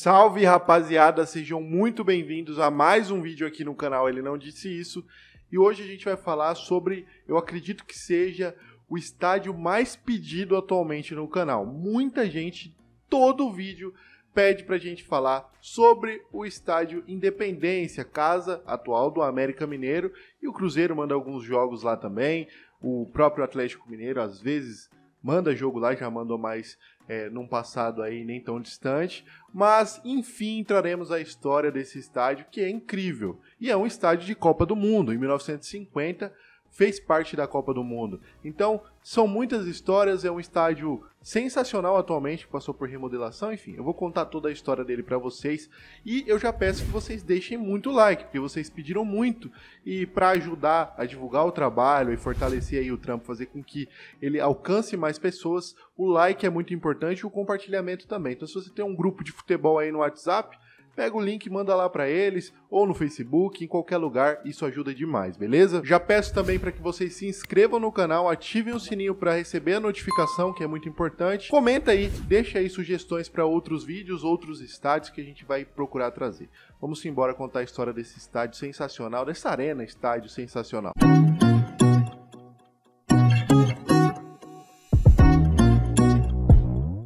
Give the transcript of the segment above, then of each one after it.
Salve rapaziada, sejam muito bem-vindos a mais um vídeo aqui no canal Ele Não Disse Isso. E hoje a gente vai falar sobre, eu acredito que seja o estádio mais pedido atualmente no canal. Muita gente, todo vídeo, pede pra gente falar sobre o estádio Independência, casa atual do América Mineiro. E o Cruzeiro manda alguns jogos lá também. O próprio Atlético Mineiro às vezes manda jogo lá, já mandou mais é, num passado aí nem tão distante. Mas, enfim, traremos a história desse estádio que é incrível. E é um estádio de Copa do Mundo. Em 1950 fez parte da Copa do Mundo. Então, são muitas histórias, é um estádio sensacional atualmente, passou por remodelação, enfim, eu vou contar toda a história dele para vocês e eu já peço que vocês deixem muito like, porque vocês pediram muito e para ajudar a divulgar o trabalho e fortalecer aí o trampo, fazer com que ele alcance mais pessoas, o like é muito importante e o compartilhamento também. Então se você tem um grupo de futebol aí no WhatsApp, pega o link, manda lá para eles, ou no Facebook, em qualquer lugar, isso ajuda demais, beleza? Já peço também para que vocês se inscrevam no canal, ativem o sininho para receber a notificação, que é muito importante. Comenta aí, deixa aí sugestões para outros vídeos, outros estádios que a gente vai procurar trazer. Vamos embora contar a história desse estádio sensacional, dessa arena estádio sensacional.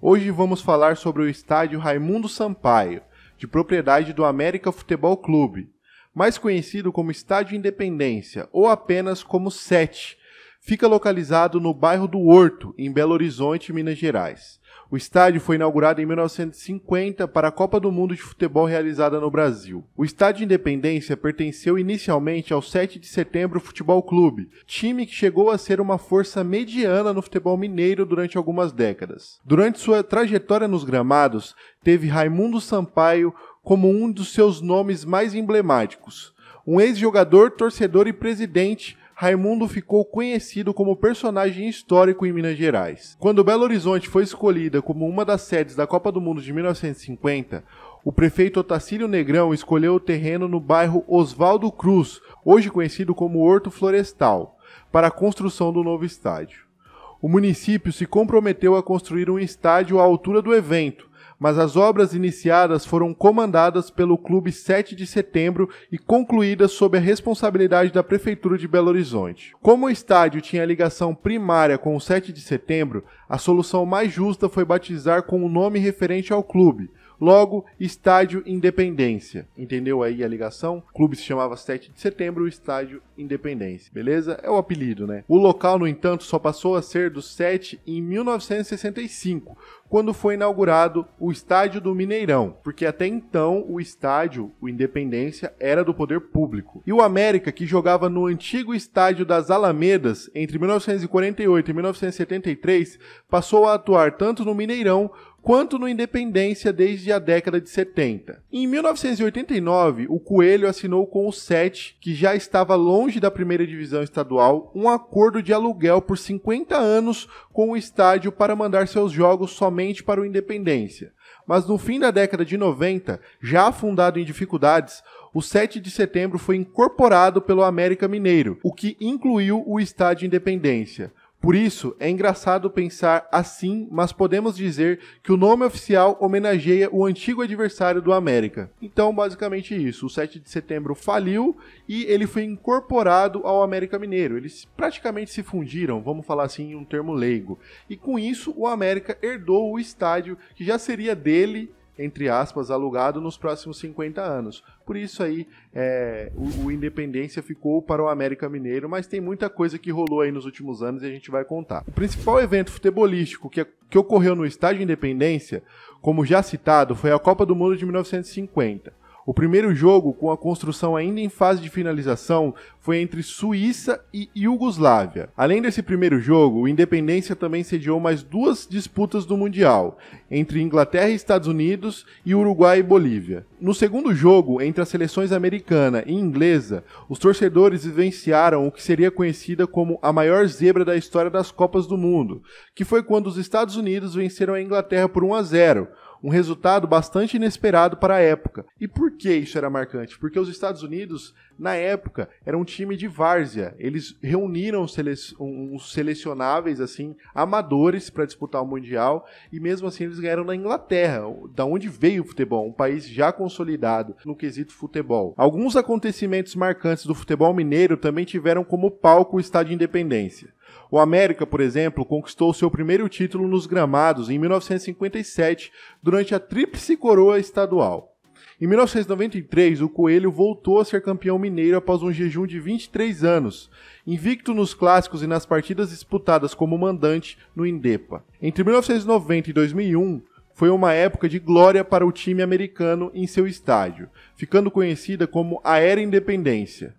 Hoje vamos falar sobre o estádio Raimundo Sampaio de propriedade do América Futebol Clube, mais conhecido como Estádio Independência ou apenas como Sete, fica localizado no bairro do Horto, em Belo Horizonte, Minas Gerais. O estádio foi inaugurado em 1950 para a Copa do Mundo de Futebol realizada no Brasil. O Estádio Independência pertenceu inicialmente ao 7 de Setembro Futebol Clube, time que chegou a ser uma força mediana no futebol mineiro durante algumas décadas. Durante sua trajetória nos gramados, teve Raimundo Sampaio como um dos seus nomes mais emblemáticos. Um ex-jogador, torcedor e presidente Raimundo ficou conhecido como personagem histórico em Minas Gerais. Quando Belo Horizonte foi escolhida como uma das sedes da Copa do Mundo de 1950, o prefeito Otacílio Negrão escolheu o terreno no bairro Oswaldo Cruz, hoje conhecido como Horto Florestal, para a construção do novo estádio. O município se comprometeu a construir um estádio à altura do evento, mas as obras iniciadas foram comandadas pelo Clube 7 de Setembro e concluídas sob a responsabilidade da Prefeitura de Belo Horizonte. Como o estádio tinha ligação primária com o 7 de Setembro, a solução mais justa foi batizar com o um nome referente ao clube, Logo, Estádio Independência. Entendeu aí a ligação? O clube se chamava 7 de setembro, o Estádio Independência. Beleza? É o apelido, né? O local, no entanto, só passou a ser do 7 em 1965, quando foi inaugurado o Estádio do Mineirão, porque até então o estádio, o Independência, era do poder público. E o América, que jogava no antigo Estádio das Alamedas entre 1948 e 1973, passou a atuar tanto no Mineirão quanto no Independência desde a década de 70. Em 1989, o Coelho assinou com o Sete, que já estava longe da primeira divisão estadual, um acordo de aluguel por 50 anos com o estádio para mandar seus jogos somente para o Independência. Mas no fim da década de 90, já afundado em dificuldades, o 7 de setembro foi incorporado pelo América Mineiro, o que incluiu o Estádio Independência. Por isso, é engraçado pensar assim, mas podemos dizer que o nome oficial homenageia o antigo adversário do América. Então, basicamente isso. O 7 de setembro faliu e ele foi incorporado ao América Mineiro. Eles praticamente se fundiram, vamos falar assim em um termo leigo. E com isso, o América herdou o estádio que já seria dele entre aspas, alugado nos próximos 50 anos. Por isso aí é, o, o, Independência ficou para o América Mineiro, mas tem muita coisa que rolou aí nos últimos anos e a gente vai contar. O principal evento futebolístico que, que ocorreu no Estádio Independência, como já citado, foi a Copa do Mundo de 1950. O primeiro jogo, com a construção ainda em fase de finalização, foi entre Suíça e Iugoslávia. Além desse primeiro jogo, o Independência também sediou mais duas disputas do Mundial, entre Inglaterra e Estados Unidos e Uruguai e Bolívia. No segundo jogo, entre as seleções americana e inglesa, os torcedores vivenciaram o que seria conhecida como a maior zebra da história das Copas do Mundo, que foi quando os Estados Unidos venceram a Inglaterra por 1 a 0 um resultado bastante inesperado para a época. E por que isso era marcante? Porque os Estados Unidos, na época, era um time de várzea. Eles reuniram sele uns selecionáveis, assim, amadores para disputar o Mundial, e mesmo assim eles ganharam na Inglaterra, da onde veio o futebol, um país já consolidado no quesito futebol. Alguns acontecimentos marcantes do futebol mineiro também tiveram como palco o Estádio Independência. O América, por exemplo, conquistou seu primeiro título nos gramados em 1957, durante a Tríplice Coroa Estadual. Em 1993, o Coelho voltou a ser campeão mineiro após um jejum de 23 anos, invicto nos clássicos e nas partidas disputadas como mandante no Indepa. Entre 1990 e 2001, foi uma época de glória para o time americano em seu estádio, ficando conhecida como a Era Independência.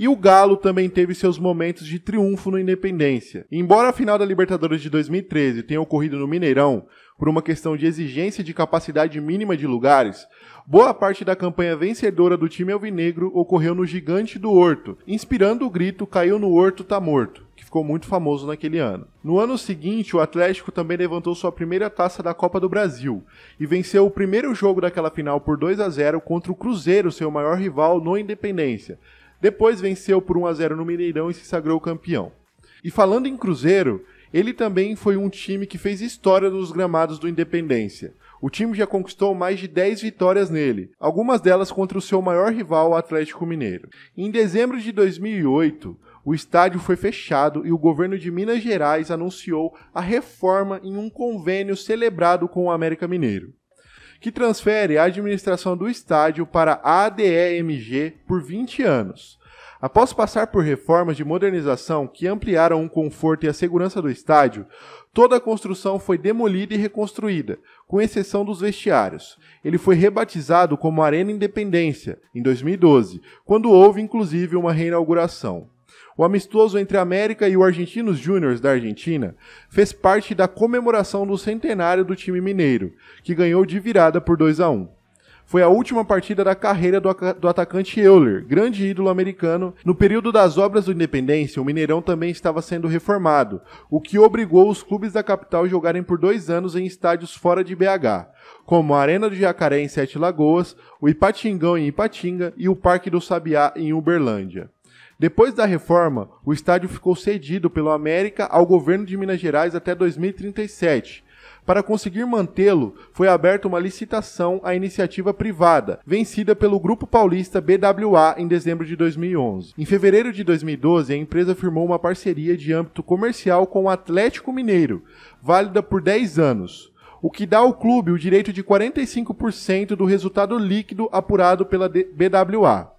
E o Galo também teve seus momentos de triunfo no Independência. Embora a final da Libertadores de 2013 tenha ocorrido no Mineirão, por uma questão de exigência de capacidade mínima de lugares, boa parte da campanha vencedora do time alvinegro ocorreu no Gigante do Horto, inspirando o grito Caiu no Horto, tá morto que ficou muito famoso naquele ano. No ano seguinte, o Atlético também levantou sua primeira taça da Copa do Brasil e venceu o primeiro jogo daquela final por 2 a 0 contra o Cruzeiro, seu maior rival no Independência, depois venceu por 1 a 0 no Mineirão e se sagrou campeão. E falando em Cruzeiro, ele também foi um time que fez história nos gramados do Independência. O time já conquistou mais de 10 vitórias nele, algumas delas contra o seu maior rival, o Atlético Mineiro. Em dezembro de 2008, o estádio foi fechado e o governo de Minas Gerais anunciou a reforma em um convênio celebrado com o América Mineiro que transfere a administração do estádio para a ADEMG por 20 anos. Após passar por reformas de modernização que ampliaram o conforto e a segurança do estádio, toda a construção foi demolida e reconstruída, com exceção dos vestiários. Ele foi rebatizado como Arena Independência em 2012, quando houve inclusive uma reinauguração. O amistoso entre a América e o Argentinos Juniors da Argentina fez parte da comemoração do centenário do time mineiro, que ganhou de virada por 2 a 1. Foi a última partida da carreira do, do atacante Euler, grande ídolo americano. No período das obras do Independência, o Mineirão também estava sendo reformado, o que obrigou os clubes da capital a jogarem por dois anos em estádios fora de BH, como a Arena do Jacaré em Sete Lagoas, o Ipatingão em Ipatinga e o Parque do Sabiá em Uberlândia. Depois da reforma, o estádio ficou cedido pelo América ao governo de Minas Gerais até 2037. Para conseguir mantê-lo, foi aberta uma licitação à iniciativa privada, vencida pelo Grupo Paulista BWA em dezembro de 2011. Em fevereiro de 2012, a empresa firmou uma parceria de âmbito comercial com o Atlético Mineiro, válida por 10 anos o que dá ao clube o direito de 45% do resultado líquido apurado pela BWA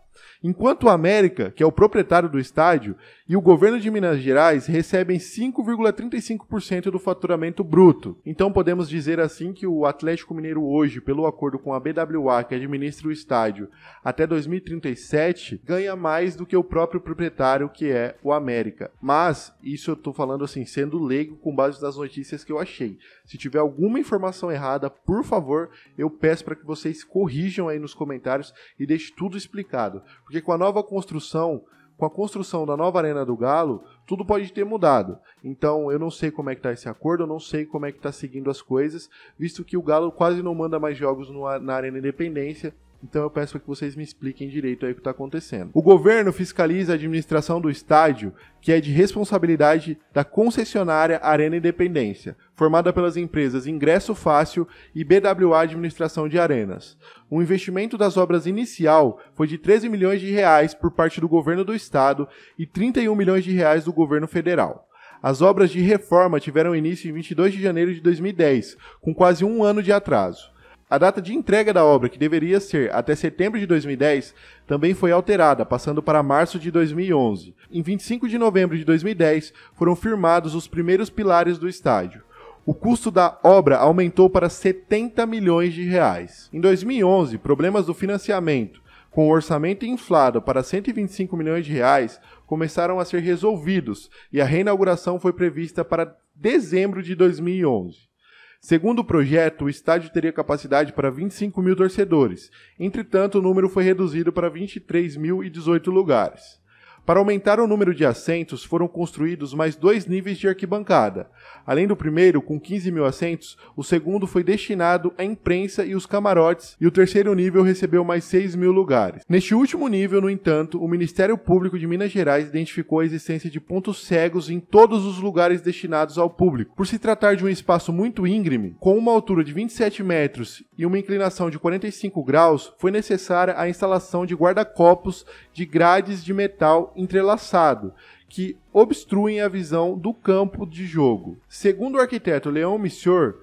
enquanto o América, que é o proprietário do estádio, e o governo de Minas Gerais recebem 5,35% do faturamento bruto. Então podemos dizer assim que o Atlético Mineiro hoje, pelo acordo com a BWA, que administra o estádio, até 2037, ganha mais do que o próprio proprietário, que é o América. Mas isso eu estou falando assim, sendo leigo com base nas notícias que eu achei. Se tiver alguma informação errada, por favor, eu peço para que vocês corrijam aí nos comentários e deixe tudo explicado porque com a nova construção, com a construção da nova Arena do Galo, tudo pode ter mudado. Então eu não sei como é que tá esse acordo, eu não sei como é que tá seguindo as coisas, visto que o Galo quase não manda mais jogos no, na Arena Independência então eu peço que vocês me expliquem direito aí o que está acontecendo. O governo fiscaliza a administração do estádio, que é de responsabilidade da concessionária Arena Independência, formada pelas empresas Ingresso Fácil e BWA Administração de Arenas. O investimento das obras inicial foi de 13 milhões de reais por parte do governo do estado e 31 milhões de reais do governo federal. As obras de reforma tiveram início em 22 de janeiro de 2010, com quase um ano de atraso. A data de entrega da obra, que deveria ser até setembro de 2010, também foi alterada, passando para março de 2011. Em 25 de novembro de 2010, foram firmados os primeiros pilares do estádio. O custo da obra aumentou para 70 milhões de reais. Em 2011, problemas do financiamento, com o orçamento inflado para 125 milhões de reais, começaram a ser resolvidos e a reinauguração foi prevista para dezembro de 2011. Segundo o projeto, o estádio teria capacidade para 25 mil torcedores. Entretanto, o número foi reduzido para 23.018 lugares. Para aumentar o número de assentos, foram construídos mais dois níveis de arquibancada. Além do primeiro, com 15 mil assentos, o segundo foi destinado à imprensa e os camarotes, e o terceiro nível recebeu mais 6 mil lugares. Neste último nível, no entanto, o Ministério Público de Minas Gerais identificou a existência de pontos cegos em todos os lugares destinados ao público. Por se tratar de um espaço muito íngreme, com uma altura de 27 metros e uma inclinação de 45 graus, foi necessária a instalação de guarda-copos de grades de metal entrelaçado, que obstruem a visão do campo de jogo. Segundo o arquiteto Leon Missior,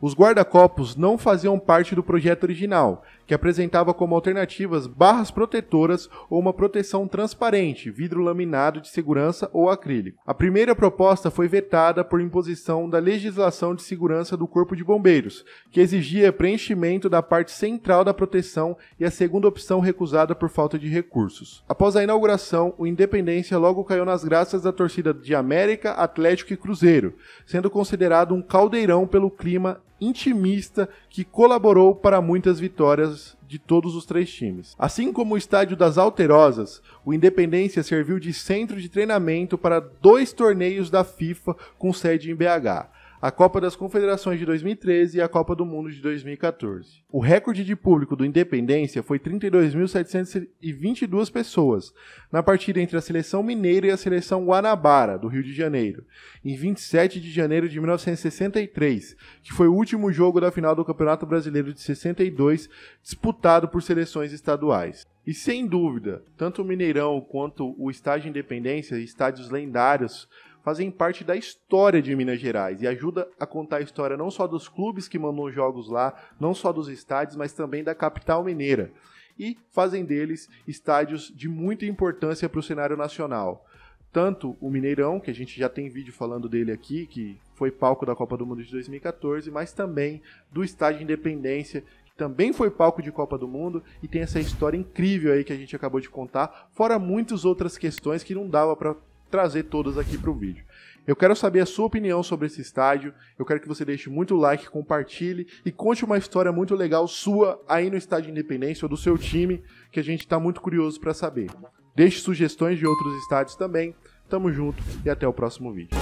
os guarda-copos não faziam parte do projeto original, que apresentava como alternativas barras protetoras ou uma proteção transparente, vidro laminado de segurança ou acrílico. A primeira proposta foi vetada por imposição da legislação de segurança do Corpo de Bombeiros, que exigia preenchimento da parte central da proteção e a segunda opção recusada por falta de recursos. Após a inauguração, o Independência logo caiu nas graças da torcida de América, Atlético e Cruzeiro, sendo considerado um caldeirão pelo clima intimista que colaborou para muitas vitórias torcidas de todos os três times. Assim como o estádio das Alterosas, o Independência serviu de centro de treinamento para dois torneios da FIFA com sede em BH a Copa das Confederações de 2013 e a Copa do Mundo de 2014. O recorde de público do Independência foi 32.722 pessoas na partida entre a seleção mineira e a seleção Guanabara, do Rio de Janeiro, em 27 de janeiro de 1963, que foi o último jogo da final do Campeonato Brasileiro de 62, disputado por seleções estaduais. E sem dúvida, tanto o Mineirão quanto o Estádio Independência, estádios lendários fazem parte da história de Minas Gerais e ajuda a contar a história não só dos clubes que mandam jogos lá, não só dos estádios, mas também da capital mineira. E fazem deles estádios de muita importância para o cenário nacional. Tanto o Mineirão, que a gente já tem vídeo falando dele aqui, que foi palco da Copa do Mundo de 2014, mas também do Estádio Independência, que também foi palco de Copa do Mundo e tem essa história incrível aí que a gente acabou de contar, fora muitas outras questões que não dava para trazer todas aqui para o vídeo. Eu quero saber a sua opinião sobre esse estádio. Eu quero que você deixe muito like, compartilhe e conte uma história muito legal sua aí no estádio Independência ou do seu time, que a gente está muito curioso para saber. Deixe sugestões de outros estádios também. Tamo junto e até o próximo vídeo.